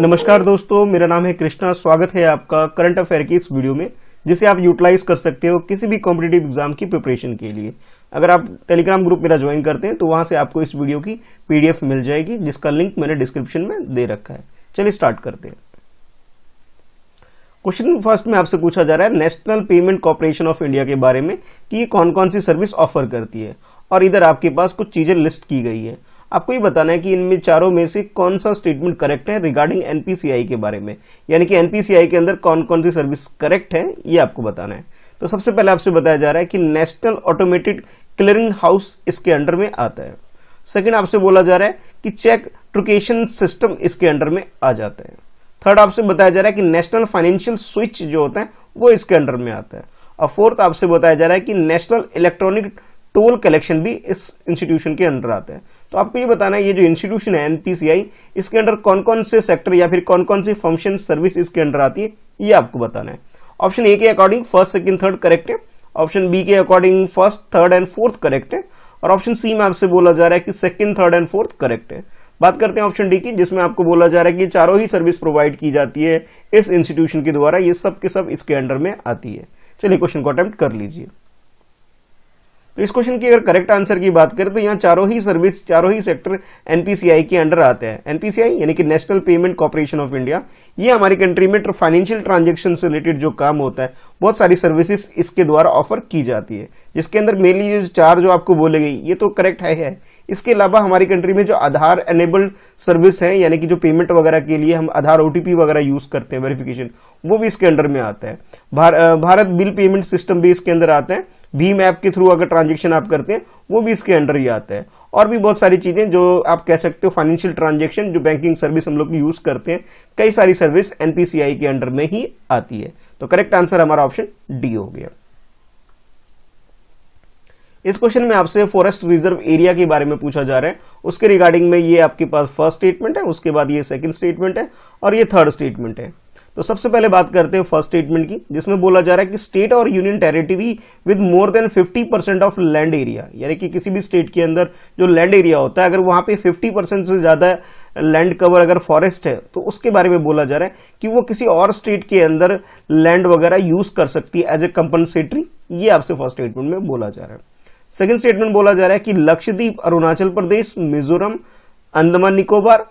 नमस्कार दोस्तों मेरा नाम है कृष्णा स्वागत है आपका करंट अफेयर की इस वीडियो में जिसे आप यूटिलाइज कर सकते हो किसी भी कॉम्पिटेटिव एग्जाम की प्रिपरेशन के लिए अगर आप टेलीग्राम ग्रुप मेरा ज्वाइन करते हैं तो वहां से आपको इस वीडियो की पीडीएफ मिल जाएगी जिसका लिंक मैंने डिस्क्रिप्शन में दे रखा है चलिए स्टार्ट करते हैं क्वेश्चन फर्स्ट में आपसे पूछा जा रहा है national payment corporation of India के बारे में कि ये कौन कौन सी सर्विस ऑफर करती है और इधर आपके पास कुछ चीज़ें लिस्ट की गई है आपको ये बताना है कि इनमें चारों में से कौन सा स्टेटमेंट करेक्ट है रिगार्डिंग एनपीसीआई के बारे में यानी कि एनपीसीआई के अंदर कौन कौन सी सर्विस करेक्ट है ये आपको बताना है तो सबसे पहले आपसे बताया जा रहा है कि नेशनल ऑटोमेटेड क्लियरिंग हाउस इसके अंडर में आता है सेकेंड आपसे बोला जा रहा है कि चेक ट्रुकेशन सिस्टम इसके अंडर में आ जाता है थर्ड आपसे बताया जा रहा है कि नेशनल फाइनेंशियल स्विच जो होता है वो इसके अंडर में आता है और फोर्थ आपसे बताया जा रहा है कि नेशनल इलेक्ट्रॉनिक टोल तो कलेक्शन भी इस इंस्टीट्यूशन के अंडर आते हैं तो आपको ये बताना है ये जो इंस्टीट्यूशन है एनपीसीआई इसके अंडर कौन कौन से सेक्टर या फिर कौन कौन सी फंक्शन सर्विस इसके अंडर आती है ये आपको बताना है ऑप्शन ए के according first second third correct है ऑप्शन बी के according first third and fourth correct है और ऑप्शन सी में आपसे बोला जा रहा है कि second third and fourth correct है बात करते हैं ऑप्शन डी की जिसमें आपको बोला जा रहा है कि चारों ही सर्विस प्रोवाइड की जाती है इस इंस्टीट्यूशन के द्वारा ये सब के सब इसके अंडर में आती है चलिए क्वेश्चन को अटेम्प्ट कर लीजिए तो इस क्वेश्चन की अगर करेक्ट आंसर की बात करें तो यहाँ चारों ही सर्विस चारों ही सेक्टर एनपीसीआई के अंडर आते हैं एनपीसीआई यानी कि national payment corporation of India ये हमारी कंट्री में फाइनेंशियल ट्रांजेक्शन से रिलेटेड जो काम होता है बहुत सारी सर्विसेज इसके द्वारा ऑफर की जाती है जिसके अंदर मेनली चार जो आपको बोले गई ये तो करेक्ट है, है इसके अलावा हमारी कंट्री में जो आधार एनेबल्ड सर्विस है यानी कि जो पेमेंट वगैरह के लिए हम आधार ओटीपी वगैरह यूज करते हैं वेरिफिकेशन वो भी इसके अंडर में आता है भार, भारत बिल पेमेंट सिस्टम भी इसके अंदर आता है भीम ऐप के थ्रू अगर ट्रांजेक्शन आप करते हैं वो भी इसके अंडर ही आता है और भी बहुत सारी चीज़ें जो आप कह सकते हो फाइनेंशियल ट्रांजेक्शन जो बैंकिंग सर्विस हम लोग यूज़ करते हैं कई सारी सर्विस एनपीसीआई के अंडर में ही आती है तो करेक्ट आंसर हमारा ऑप्शन डी हो गया इस क्वेश्चन में आपसे फॉरेस्ट रिजर्व एरिया के बारे में पूछा जा रहा है उसके रिगार्डिंग में ये आपके पास फर्स्ट स्टेटमेंट है उसके बाद ये सेकंड स्टेटमेंट है और ये थर्ड स्टेटमेंट है तो सबसे पहले बात करते हैं फर्स्ट स्टेटमेंट की जिसमें बोला जा रहा है कि स्टेट और union territory with more than 50 percent of land area यानी कि किसी भी स्टेट के अंदर जो लैंड एरिया होता है अगर वहां पे 50 परसेंट से ज्यादा लैंड कवर अगर फॉरेस्ट है तो उसके बारे में बोला जा रहा है कि वो किसी और स्टेट के अंदर लैंड वगैरह यूज कर सकती है एज ए कंपनसेटरी ये आपसे फर्स्ट स्टेटमेंट में बोला जा रहा है सेकंड स्टेटमेंट बोला जा रहा है कि लक्षद्वीप अरुणाचल प्रदेश मिजोरम अंडमान निकोबार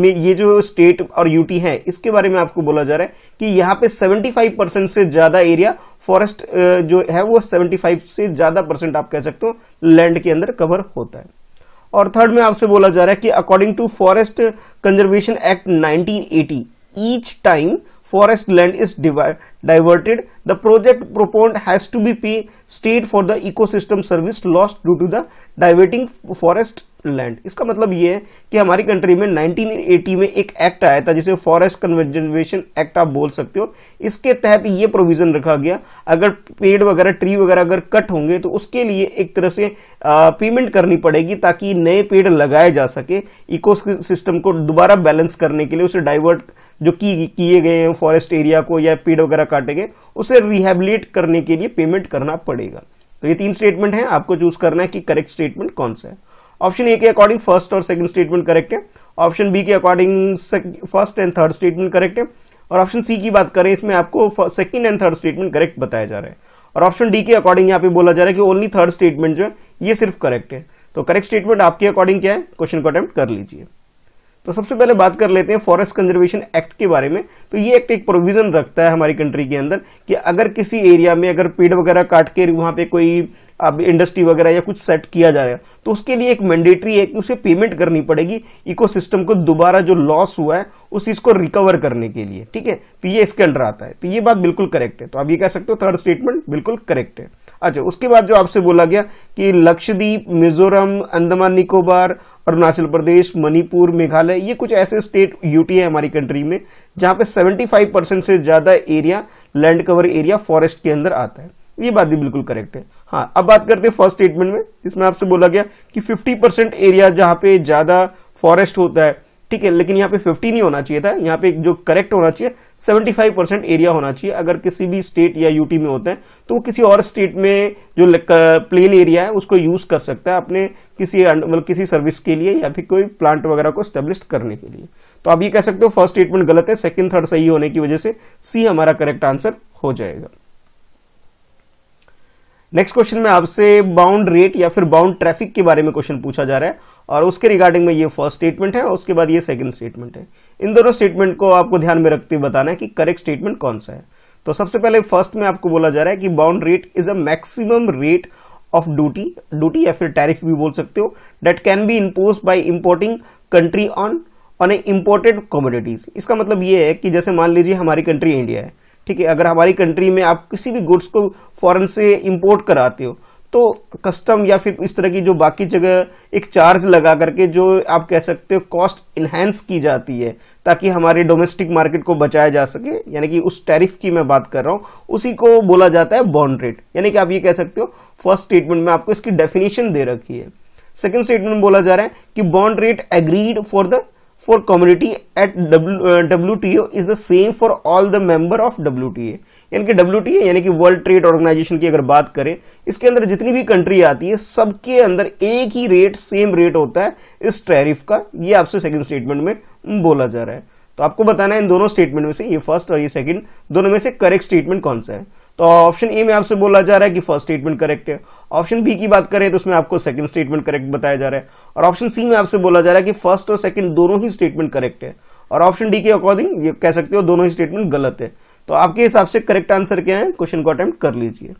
में ये जो स्टेट और यूटी है इसके बारे में आपको बोला जा रहा है कि यहाँ पे 75 परसेंट से ज़्यादा एरिया फॉरेस्ट जो है वो 75 से ज़्यादा परसेंट आप कह सकते हो लैंड के अंदर कवर होता है और थर्ड में आपसे बोला जा रहा है कि according to forest conservation act nineteen each time forest land is diverted, the project proponent has to be paid state for the ecosystem service lost due to the diverting forest land इसका मतलब ये है कि हमारी country में 1980 में एक act आया था जिसे फॉरेस्ट कंजर्वेशन एक्ट आप बोल सकते हो इसके तहत ये प्रोविजन रखा गया अगर पेड़ वगैरह ट्री वगैरह अगर कट होंगे तो उसके लिए एक तरह से पेमेंट करनी पड़ेगी ताकि नए पेड़ लगाए जा सके इको सिस्टम को दोबारा बैलेंस करने के लिए उसे डाइवर्ट जो किए गए हैं फॉरेस्ट एरिया को या पेड़ वगैरह काटेंगे उसे रिहेबिलिट करने के लिए पेमेंट करना पड़ेगा तो ये तीन स्टेटमेंट है आपको चूज करना है कि करेक्ट स्टेटमेंट कौन सा है ऑप्शन ए के अकॉर्डिंग फर्स्ट और सेकंड स्टेटमेंट करेक्ट है ऑप्शन बी के according first and third statement correct है और ऑप्शन सी की बात करें इसमें आपको second and third statement correct बताया जा रहा है और ऑप्शन डी के अकॉर्डिंग यहाँ पे बोला जा रहा है कि ओनली थर्ड स्टेटमेंट जो है ये सिर्फ करेक्ट है तो करेक्ट स्टेटमेंट आपके अकॉर्डिंग क्या है क्वेश्चन को अटेम्प्ट कर लीजिए तो सबसे पहले बात कर लेते हैं फॉरेस्ट कंजर्वेशन एक्ट के बारे में तो ये एक्ट एक प्रोविजन रखता है हमारी कंट्री के अंदर कि अगर किसी एरिया में अगर पेड़ वगैरह काट के वहाँ पे कोई अब इंडस्ट्री वगैरह या कुछ सेट किया जाएगा तो उसके लिए एक मैंडेटरी है कि उसे पेमेंट करनी पड़ेगी इकोसिस्टम को दोबारा जो लॉस हुआ है उस चीज को रिकवर करने के लिए ठीक है तो ये इसके अंडर आता है तो ये बात बिल्कुल करेक्ट है तो आप ये कह सकते हो थर्ड स्टेटमेंट बिल्कुल करेक्ट है अच्छा उसके बाद जो आपसे बोला गया कि लक्षद्वीप मिजोरम अंडमान निकोबार अरुणाचल प्रदेश मणिपुर मेघालय ये कुछ ऐसे स्टेट यूटी है हमारी कंट्री में जहाँ पे 75 परसेंट से ज़्यादा area land cover area forest के अंदर आता है ये बात भी बिल्कुल करेक्ट है हाँ अब बात करते हैं फर्स्ट स्टेटमेंट में इसमें आपसे बोला गया कि 50 परसेंट एरिया जहाँ पे ज़्यादा फॉरेस्ट होता है ठीक है लेकिन यहाँ पे 50 नहीं होना चाहिए था यहाँ पे जो करेक्ट होना चाहिए 75 परसेंट एरिया होना चाहिए अगर किसी भी स्टेट या यूटी में होते हैं तो वो किसी और स्टेट में जो प्लेन एरिया है उसको यूज़ कर सकता है अपने किसी मतलब किसी सर्विस के लिए या फिर कोई प्लांट वगैरह को स्टेब्लिश करने के लिए तो आप ये कह सकते हो फर्स्ट स्टेटमेंट गलत है सेकेंड थर्ड सही होने की वजह से सी हमारा करेक्ट आंसर हो जाएगा नेक्स्ट क्वेश्चन में आपसे बाउंड रेट या फिर बाउंड ट्रैफिक के बारे में क्वेश्चन पूछा जा रहा है और उसके रिगार्डिंग में ये फर्स्ट स्टेटमेंट है और उसके बाद ये सेकंड स्टेटमेंट है इन दोनों स्टेटमेंट को आपको ध्यान में रखते हुए बताना है कि करेक्ट स्टेटमेंट कौन सा है तो सबसे पहले फर्स्ट में आपको बोला जा रहा है कि bound rate is a maximum rate of duty duty या फिर टैरिफ भी बोल सकते हो that can be impose by importing country on on a imported commodities इसका मतलब ये है कि जैसे मान लीजिए हमारी कंट्री इंडिया है ठीक है अगर हमारी कंट्री में आप किसी भी गुड्स को फॉरेन से इम्पोर्ट कराते हो तो कस्टम या फिर इस तरह की जो बाकी जगह एक चार्ज लगा करके जो आप कह सकते हो कॉस्ट इन्हेंस की जाती है ताकि हमारे डोमेस्टिक मार्केट को बचाया जा सके यानी कि उस टैरिफ की मैं बात कर रहा हूँ उसी को बोला जाता है बॉन्ड रेट यानी कि आप ये कह सकते हो फर्स्ट स्टेटमेंट में आपको इसकी डेफिनेशन दे रखी है सेकेंड स्टेटमेंट बोला जा रहा है कि bond rate agreed for the for community at W T O is the same for all the member of W T A यानी कि ए यानी कि वर्ल्ड ट्रेड ऑर्गेनाइजेशन की अगर बात करें इसके अंदर जितनी भी कंट्री आती है सबके अंदर एक ही रेट सेम रेट होता है इस टैरिफ का ये आपसे सेकेंड स्टेटमेंट में बोला जा रहा है तो आपको बताना है इन दोनों स्टेटमेंट में से ये फर्स्ट और ये सेकंड दोनों में से करेक्ट स्टेटमेंट कौन सा है तो ऑप्शन ए में आपसे बोला जा रहा है कि फर्स्ट स्टेटमेंट करेक्ट है ऑप्शन बी की बात करें तो उसमें आपको सेकंड स्टेटमेंट करेक्ट बताया जा रहा है और ऑप्शन सी में आपसे बोला जा रहा है कि फर्स्ट और सेकंड दोनों ही स्टेटमेंट करेक्ट है और ऑप्शन डी के अकॉर्डिंग ये कह सकते हो दोनों ही स्टेटमेंट गलत है तो आपके हिसाब से करेक्ट आंसर क्या है क्वेश्चन को अटेम्प्ट कर लीजिए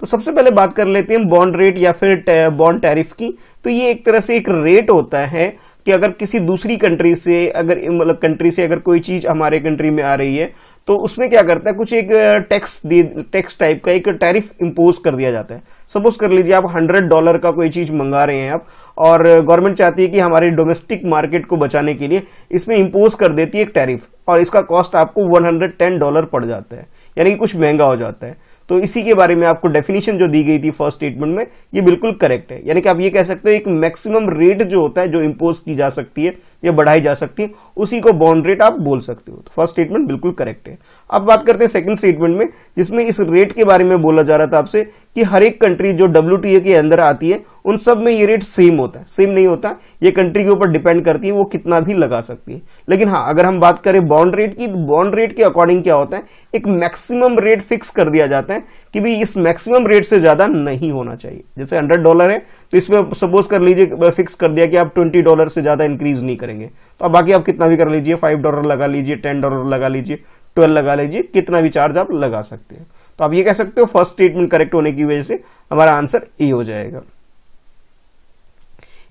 तो सबसे पहले बात कर लेते हैं बॉन्ड रेट या फिर बॉन्ड टैरिफ की तो ये एक तरह से एक रेट होता है कि अगर किसी दूसरी कंट्री से अगर मतलब कंट्री से अगर कोई चीज़ हमारे कंट्री में आ रही है तो उसमें क्या करता है कुछ एक टैक्स दे टैक्स टाइप का एक टैरिफ इम्पोज कर दिया जाता है सपोज कर लीजिए आप हंड्रेड डॉलर का कोई चीज़ मंगा रहे हैं आप और गवर्नमेंट चाहती है कि हमारे डोमेस्टिक मार्केट को बचाने के लिए इसमें इम्पोज कर देती है एक टैरिफ और इसका कॉस्ट आपको 110 डॉलर पड़ जाता है यानी कि कुछ महंगा हो जाता है तो इसी के बारे में आपको डेफिनेशन जो दी गई थी फर्स्ट स्टेटमेंट में ये बिल्कुल करेक्ट है यानी कि आप ये कह सकते हो एक मैक्सिमम रेट जो होता है जो इम्पोज की जा सकती है या बढ़ाई जा सकती है उसी को बॉन्ड रेट आप बोल सकते हो तो फर्स्ट स्टेटमेंट बिल्कुल करेक्ट है अब बात करते हैं सेकंड स्टेटमेंट में जिसमें इस रेट के बारे में बोला जा रहा था आपसे कि हर एक कंट्री जो डब्ल्यू के अंदर आती है उन सब में ये रेट सेम होता है सेम नहीं होता ये कंट्री के ऊपर डिपेंड करती है वो कितना भी लगा सकती है लेकिन हाँ अगर हम बात करें बॉन्ड रेट की बॉन्ड तो रेट के अकॉर्डिंग क्या होता है एक मैक्सिमम रेट फिक्स कर दिया जाता है हैं कि भाई इस मैक्सिमम रेट से ज़्यादा नहीं होना चाहिए जैसे हंड्रेड डॉलर है तो इसमें सपोज कर लीजिए फिक्स कर दिया कि आप ट्वेंटी डॉलर से ज़्यादा इंक्रीज नहीं करेंगे तो अब बाकी आप कितना भी कर लीजिए फाइव डॉलर लगा लीजिए टेन डॉलर लगा लीजिए ट्वेल्व लगा लीजिए कितना भी चार्ज आप लगा सकते हैं तो आप ये कह सकते हो फर्स्ट स्टेटमेंट करेक्ट होने की वजह से हमारा आंसर ए हो जाएगा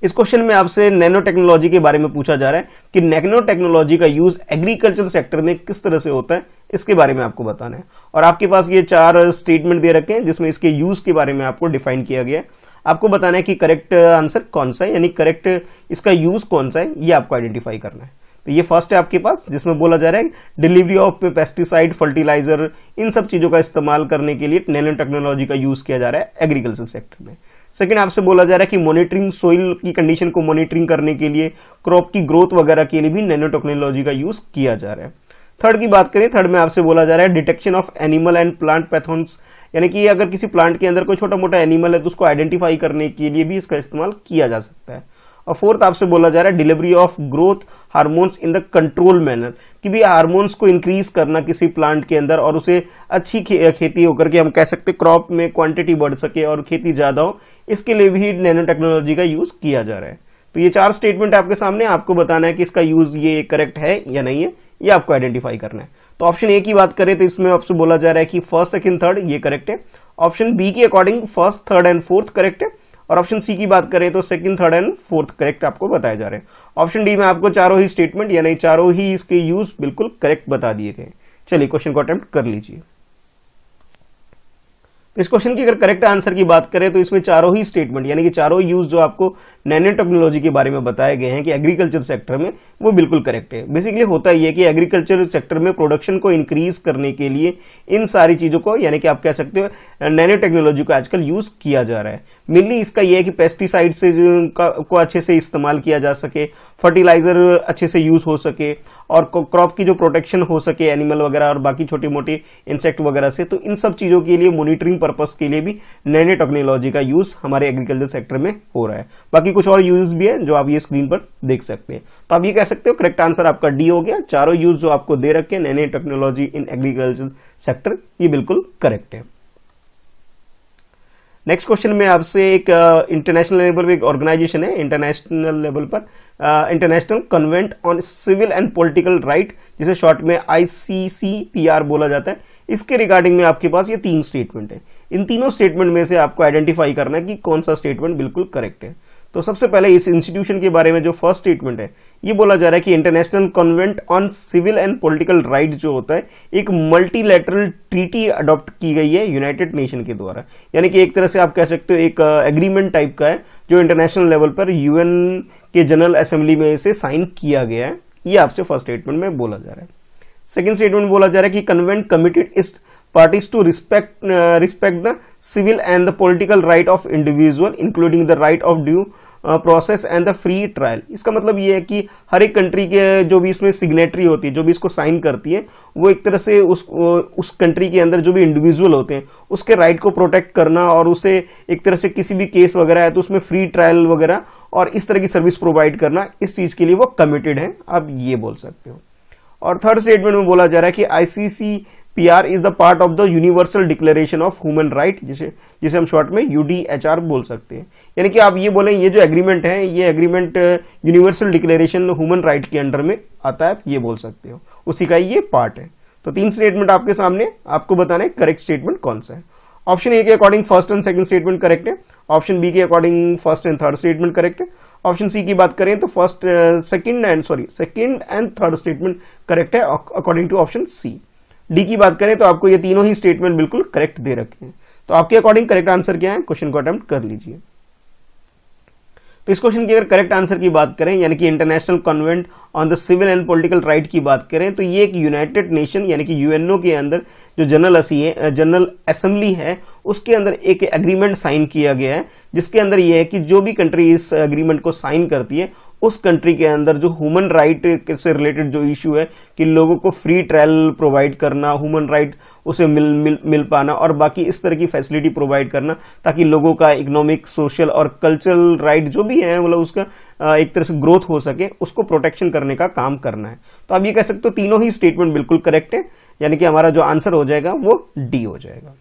इस क्वेश्चन में आपसे नैनो टेक्नोलॉजी के बारे में पूछा जा रहा है कि नैनो टेक्नोलॉजी का यूज एग्रीकल्चर सेक्टर में किस तरह से होता है इसके बारे में आपको बताना है और आपके पास ये चार स्टेटमेंट दे रखे हैं जिसमें इसके यूज के बारे में आपको डिफाइन किया गया है आपको बताना है कि करेक्ट आंसर कौन सा है यानी करेक्ट इसका यूज कौन सा है ये आपको आइडेंटिफाई करना है तो ये फर्स्ट है आपके पास जिसमें बोला जा रहा है डिलीवरी ऑफ पेस्टिसाइड फर्टिलाइजर इन सब चीज़ों का इस्तेमाल करने के लिए नैनो टेक्नोलॉजी का यूज़ किया जा रहा है एग्रीकल्चर सेक्टर में सेकंड आपसे बोला जा रहा है कि मॉनिटरिंग सोइल की कंडीशन को मॉनिटरिंग करने के लिए क्रॉप की ग्रोथ वगैरह के लिए भी नैनो टेक्नोलॉजी का यूज किया जा रहा है थर्ड की बात करें थर्ड में आपसे बोला जा रहा है detection of animal and plant pathogens यानी कि अगर किसी प्लांट के अंदर कोई छोटा मोटा एनिमल है तो उसको आइडेंटिफाई करने के लिए भी इसका इस्तेमाल किया जा सकता है और फोर्थ आपसे बोला जा रहा है delivery of growth hormones in the control manner कि भी हार्मोन्स को इंक्रीज करना किसी प्लांट के अंदर और उसे अच्छी खे, खेती होकर के हम कह सकते क्रॉप में क्वांटिटी बढ़ सके और खेती ज़्यादा हो इसके लिए भी नैनो टेक्नोलॉजी का यूज़ किया जा रहा है तो ये चार स्टेटमेंट आपके सामने आपको बताना है कि इसका यूज ये करेक्ट है या नहीं है ये आपको आइडेंटिफाई करना है तो ऑप्शन ए की बात करें तो इसमें आपसे बोला जा रहा है कि फर्स्ट सेकंड थर्ड ये करेक्ट है ऑप्शन बी के according first third and fourth correct है और ऑप्शन सी की बात करें तो second third and fourth correct आपको बताए जा रहे हैं ऑप्शन डी में आपको चारों ही स्टेटमेंट यानी चारों ही इसके यूज बिल्कुल करेक्ट बता दिए गए चलिए क्वेश्चन को अटेम्प्ट कर लीजिए इस क्वेश्चन की अगर करेक्ट आंसर की बात करें तो इसमें चारों ही स्टेटमेंट यानी कि चारों यूज जो आपको नैनो टेक्नोलॉजी के बारे में बताए गए हैं कि एग्रीकल्चर सेक्टर में वो बिल्कुल करेक्ट है बेसिकली होता ही है कि एग्रीकल्चर सेक्टर में प्रोडक्शन को इंक्रीज करने के लिए इन सारी चीज़ों को यानी कि आप कह सकते हो नैनो टेक्नोलॉजी को आजकल यूज किया जा रहा है मेनली इसका यह है कि पेस्टिसाइड से को अच्छे से इस्तेमाल किया जा सके फर्टिलाइजर अच्छे से यूज हो सके और क्रॉप की जो प्रोटेक्शन हो सके एनिमल वगैरह और बाकी छोटी मोटी इंसेक्ट वगैरह से तो इन सब चीज़ों के लिए मॉनिटरिंग पर्पज के लिए भी नए नए टेक्नोलॉजी का यूज हमारे एग्रीकल्चर सेक्टर में हो रहा है बाकी कुछ और यूज भी है जो आप ये स्क्रीन पर देख सकते हैं तो आप ये कह सकते हो करेक्ट आंसर आपका डी हो गया चारों यूज जो आपको दे रखे हैं नए नए टेक्नोलॉजी इन एग्रीकल्चर सेक्टर ये बिल्कुल करेक्ट है नेक्स्ट क्वेश्चन में आपसे एक इंटरनेशनल uh, लेवल पर एक ऑर्गेनाइजेशन है इंटरनेशनल लेवल पर international convent on civil and political right जिसे शॉर्ट में आईसीसीपीआर बोला जाता है इसके रिगार्डिंग में आपके पास ये तीन स्टेटमेंट है इन तीनों स्टेटमेंट में से आपको आइडेंटिफाई करना है कि कौन सा स्टेटमेंट बिल्कुल करेक्ट है तो सबसे पहले इस इंस्टीट्यूशन के बारे में जो फर्स्ट स्टेटमेंट है ये बोला जा रहा है कि international convent on civil and political right जो होता है एक मल्टीलेटरल ट्रीटी अडॉप्ट की गई है यूनाइटेड नेशन के द्वारा यानी कि एक तरह से आप कह सकते हो एक एग्रीमेंट uh, टाइप का है जो इंटरनेशनल लेवल पर यूएन के जनरल असेंबली में इसे साइन किया गया है ये आपसे फर्स्ट स्टेटमेंट में बोला जा रहा है सेकेंड स्टेटमेंट बोला जा रहा है कि कन्वेंट कमिटेड इस parties to respect uh, respect the civil and the political right of individual including the right of due process and the free trial इसका मतलब ये है कि हर एक कंट्री के जो भी इसमें सिग्नेटरी होती है जो भी इसको साइन करती है वो एक तरह से उस उस कंट्री के अंदर जो भी इंडिविजुअल होते हैं उसके राइट को प्रोटेक्ट करना और उसे एक तरह से किसी भी केस वगैरह है तो उसमें फ्री ट्रायल वगैरह और इस तरह की सर्विस प्रोवाइड करना इस चीज़ के लिए वो कमिटेड है आप ये बोल सकते हो और थर्ड स्टेटमेंट में बोला जा रहा है कि ICC PR is the part of the universal declaration of human right जिसे जिसे हम शॉर्ट में यूडीएचआर बोल सकते हैं यानी कि आप ये बोले ये जो एग्रीमेंट है ये agreement universal declaration human right के अंडर में आता है ये बोल सकते हो उसी का ये पार्ट है तो तीन स्टेटमेंट आपके सामने आपको बताना है करेक्ट स्टेटमेंट कौन सा है ऑप्शन ए के according first and second statement correct है ऑप्शन बी के according first and third statement correct है ऑप्शन सी की बात करें तो first second and sorry second and third statement correct है according to option C D की बात करें तो आपको ये तीनों ही स्टेटमेंट बिल्कुल करेक्ट दे रखे हैं तो आपके अकॉर्डिंग करेक्ट आंसर क्या है क्वेश्चन को अटेम्प्ट कर लीजिए तो इस क्वेश्चन की अगर करेक्ट आंसर की बात करें यानी कि international convent on the civil and political right की बात करें तो ये एक यूनाइटेड नेशन यानी कि यूएनओ के अंदर जो जनरल जनरल असेंबली है उसके अंदर एक एग्रीमेंट साइन किया गया है जिसके अंदर यह है कि जो भी कंट्री इस एग्रीमेंट को साइन करती है उस कंट्री के अंदर जो ह्यूमन राइट से रिलेटेड जो इशू है कि लोगों को फ्री ट्रायल प्रोवाइड करना ह्यूमन राइट उसे मिल मिल मिल पाना और बाकी इस तरह की फैसिलिटी प्रोवाइड करना ताकि लोगों का इकोनॉमिक सोशल और कल्चरल राइट जो भी है मतलब उसका एक तरह से ग्रोथ हो सके उसको प्रोटेक्शन करने का काम करना है तो आप ये कह सकते हो तीनों ही स्टेटमेंट बिल्कुल करेक्ट है यानी कि हमारा जो आंसर हो जाएगा वो डी हो जाएगा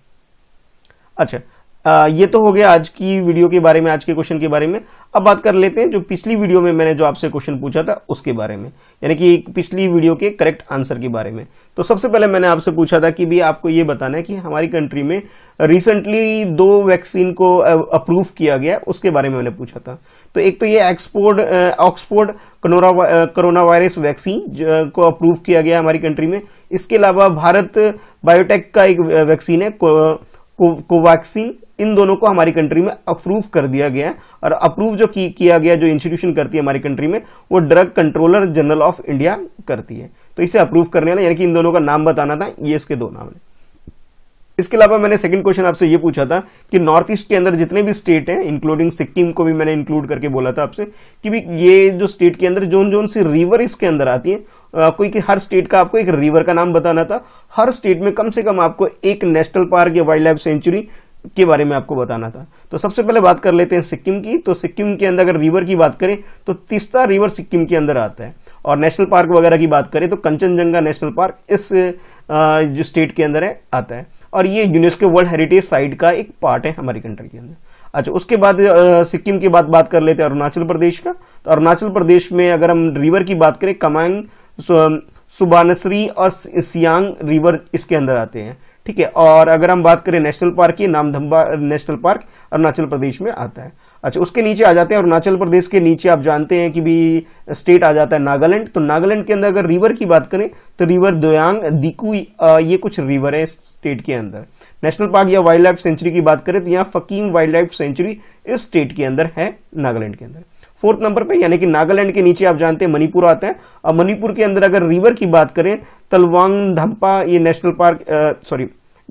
अच्छा आ, ये तो हो गया आज की वीडियो के बारे में आज के क्वेश्चन के बारे में अब बात कर लेते हैं जो पिछली वीडियो में मैंने जो आपसे क्वेश्चन पूछा था उसके बारे में यानी कि पिछली वीडियो के करेक्ट आंसर के बारे में तो सबसे पहले मैंने आपसे पूछा था कि भी आपको ये बताना है कि हमारी कंट्री में रिसेंटली दो वैक्सीन को अप्रूव किया गया उसके बारे में मैंने पूछा था तो एक तो ये एक्सपोर्ड ऑक्सफोर्ड कोरोना वायरस वैक्सीन को अप्रूव किया गया हमारी कंट्री में इसके अलावा भारत बायोटेक का एक वैक्सीन है कोवैक्सीन इन दोनों को हमारी कंट्री में अप्रूव कर दिया गया है और अप्रूव जो की, किया गया जो इंस्टीट्यूशन करती है हमारी कंट्री में वो drug controller general of India करती है तो इसे अप्रूव करने वाला यानी कि इन दोनों का नाम बताना था ये इसके दो नाम है इसके अलावा मैंने सेकंड क्वेश्चन आपसे ये पूछा था कि नॉर्थ ईस्ट के अंदर जितने भी स्टेट हैं इंक्लूडिंग सिक्किम को भी मैंने इंक्लूड करके बोला था आपसे कि भी ये जो स्टेट के अंदर जोन जोन सी रिवर इसके अंदर आती है आपको कि हर स्टेट का आपको एक रिवर का नाम बताना था हर स्टेट में कम से कम आपको एक नेशनल पार्क या वाइल्ड लाइफ सेंचुरी के बारे में आपको बताना था तो सबसे पहले बात कर लेते हैं सिक्किम की तो सिक्किम के अंदर अगर रिवर की बात करें तो तीसरा रिवर सिक्किम के अंदर आता है और नेशनल पार्क वगैरह की बात करें तो कंचनजंगा नेशनल पार्क इस जो स्टेट के अंदर है आता है और ये यूनेस्को वर्ल्ड हेरिटेज साइट का एक पार्ट है हमारी कंट्री के अंदर अच्छा उसके बाद सिक्किम की बात बात कर लेते हैं अरुणाचल प्रदेश का तो अरुणाचल प्रदेश में अगर हम रिवर की बात करें कमांग सुबानसरी और सियांग रिवर इसके अंदर आते हैं ठीक है और अगर हम बात करें नेशनल पार्क की नामधम्बा नेशनल पार्क अरुणाचल प्रदेश में आता है अच्छा उसके नीचे आ जाते हैं अरुणाचल प्रदेश के नीचे आप जानते हैं कि भी स्टेट आ जाता है नागालैंड तो नागालैंड के अंदर अगर रिवर की बात करें तो रिवर दोयांग दीकू ये कुछ रिवर है स्टेट के अंदर नेशनल पार्क या वाइल्ड लाइफ सेंचुरी की बात करें तो यहाँ फकीम वाइल्ड लाइफ सेंचुरी इस स्टेट के अंदर है नागालैंड के अंदर फोर्थ नंबर पे यानी कि नागालैंड के नीचे आप जानते हैं मणिपुर आता है और मणिपुर के अंदर अगर रिवर की बात करें तलवांग धम्पा ये नेशनल पार्क सॉरी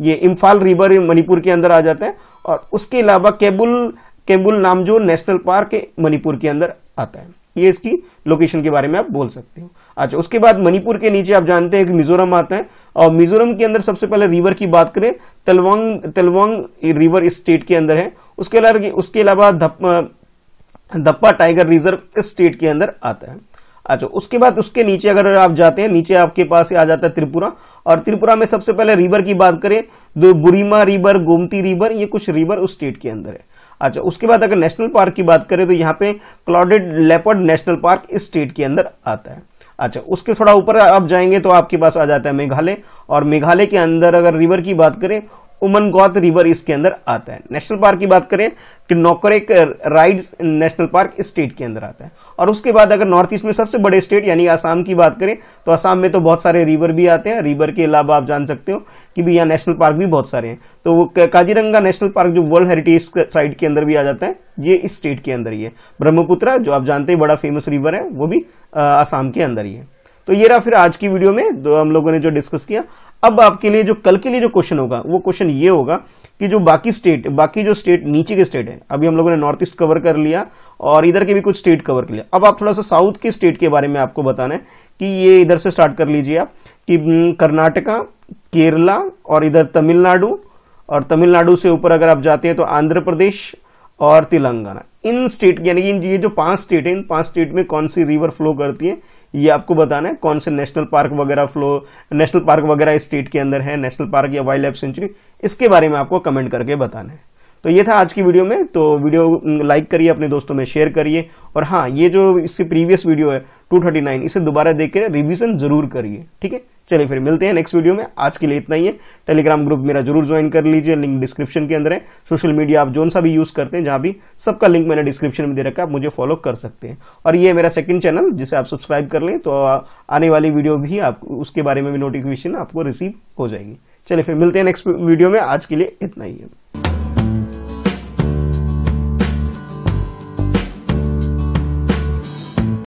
ये इम्फाल रिवर मणिपुर के अंदर आ जाता है और उसके अलावा केबुल केम्बुल नामजो नेशनल पार्क मणिपुर के अंदर आता है ये इसकी लोकेशन के बारे में आप बोल सकते हो अच्छा उसके बाद मणिपुर के नीचे आप जानते हैं कि मिजोरम आता है और मिजोरम के अंदर सबसे पहले रिवर की बात करें तलवांग तलवांग रिवर स्टेट के अंदर है उसके अलावा उसके अलावा धप्पा टाइगर रिजर्व इस स्टेट के अंदर आता है अच्छा उसके बाद उसके नीचे अगर आप जाते हैं नीचे आपके पास आ जाता है त्रिपुरा और त्रिपुरा में सबसे पहले रिवर की बात करें तो बुरीमा रिवर गोमती रिवर ये कुछ रिवर उस स्टेट के अंदर है अच्छा उसके बाद अगर नेशनल पार्क की बात करें तो यहाँ पे क्लाउडेड लेपर्ड नेशनल पार्क इस स्टेट के अंदर आता है अच्छा उसके थोड़ा ऊपर आप जाएंगे तो आपके पास आ जाता है मेघालय और मेघालय के अंदर अगर रिवर की बात करें उमनगौत रिवर इसके अंदर आता है नेशनल पार्क की बात करें कि Nokrek ridge national park state के अंदर आता है और उसके बाद अगर नॉर्थ ईस्ट में सबसे बड़े स्टेट यानी आसाम की बात करें तो आसाम में तो बहुत सारे रिवर भी आते हैं रिवर के अलावा आप जान सकते हो कि भी यहाँ नेशनल पार्क भी बहुत सारे हैं तो काजीरंगा नेशनल पार्क जो वर्ल्ड हेरिटेज साइट के अंदर भी आ जाता है ये इस स्टेट के अंदर ही है ब्रह्मपुत्र जो आप जानते हैं बड़ा फेमस रिवर है वो भी आसाम के अंदर ही है तो ये रहा फिर आज की वीडियो में जो हम लोगों ने जो डिस्कस किया अब आपके लिए जो कल के लिए जो क्वेश्चन होगा वो क्वेश्चन ये होगा कि जो बाकी स्टेट बाकी जो स्टेट नीचे के स्टेट है अभी हम लोगों ने नॉर्थ ईस्ट कवर कर लिया और इधर के भी कुछ स्टेट कवर कर लिया अब आप थोड़ा सा साउथ के स्टेट के बारे में आपको बताना है कि ये इधर से स्टार्ट कर लीजिए आप कि हम्म, कर्नाटका केरला और इधर तमिलनाडु और तमिलनाडु से ऊपर अगर आप जाते हैं तो आंध्र प्रदेश और तेलंगाना इन स्टेट यानी कि ये जो पांच स्टेट है इन पांच स्टेट में कौन सी रिवर फ्लो करती है ये आपको बताना है कौन से नेशनल पार्क वगैरह फ्लो नेशनल पार्क वगैरह स्टेट के अंदर है नेशनल पार्क या वाइल्ड लाइफ सेंचुरी इसके बारे में आपको कमेंट करके बताना है तो ये था आज की वीडियो में तो वीडियो लाइक करिए अपने दोस्तों में शेयर करिए और हाँ ये जो इसकी प्रीवियस वीडियो है 239 इसे दोबारा देख के रिविज़न ज़रूर करिए ठीक है चलिए फिर मिलते हैं नेक्स्ट वीडियो में आज के लिए इतना ही है टेलीग्राम ग्रुप मेरा जरूर ज्वाइन कर लीजिए लिंक डिस्क्रिप्शन के अंदर है सोशल मीडिया आप जोन सा भी यूज करते हैं जहां भी सबका लिंक मैंने डिस्क्रिप्शन में दे रखा है आप मुझे फॉलो कर सकते हैं और ये मेरा सेकंड चैनल जिसे आप सब्सक्राइब कर लें तो आने वाली वीडियो भी आप उसके बारे में भी नोटिफिकेशन आपको रिसीव हो जाएगी चलिए फिर मिलते हैं नेक्स्ट वीडियो में आज के लिए इतना ही है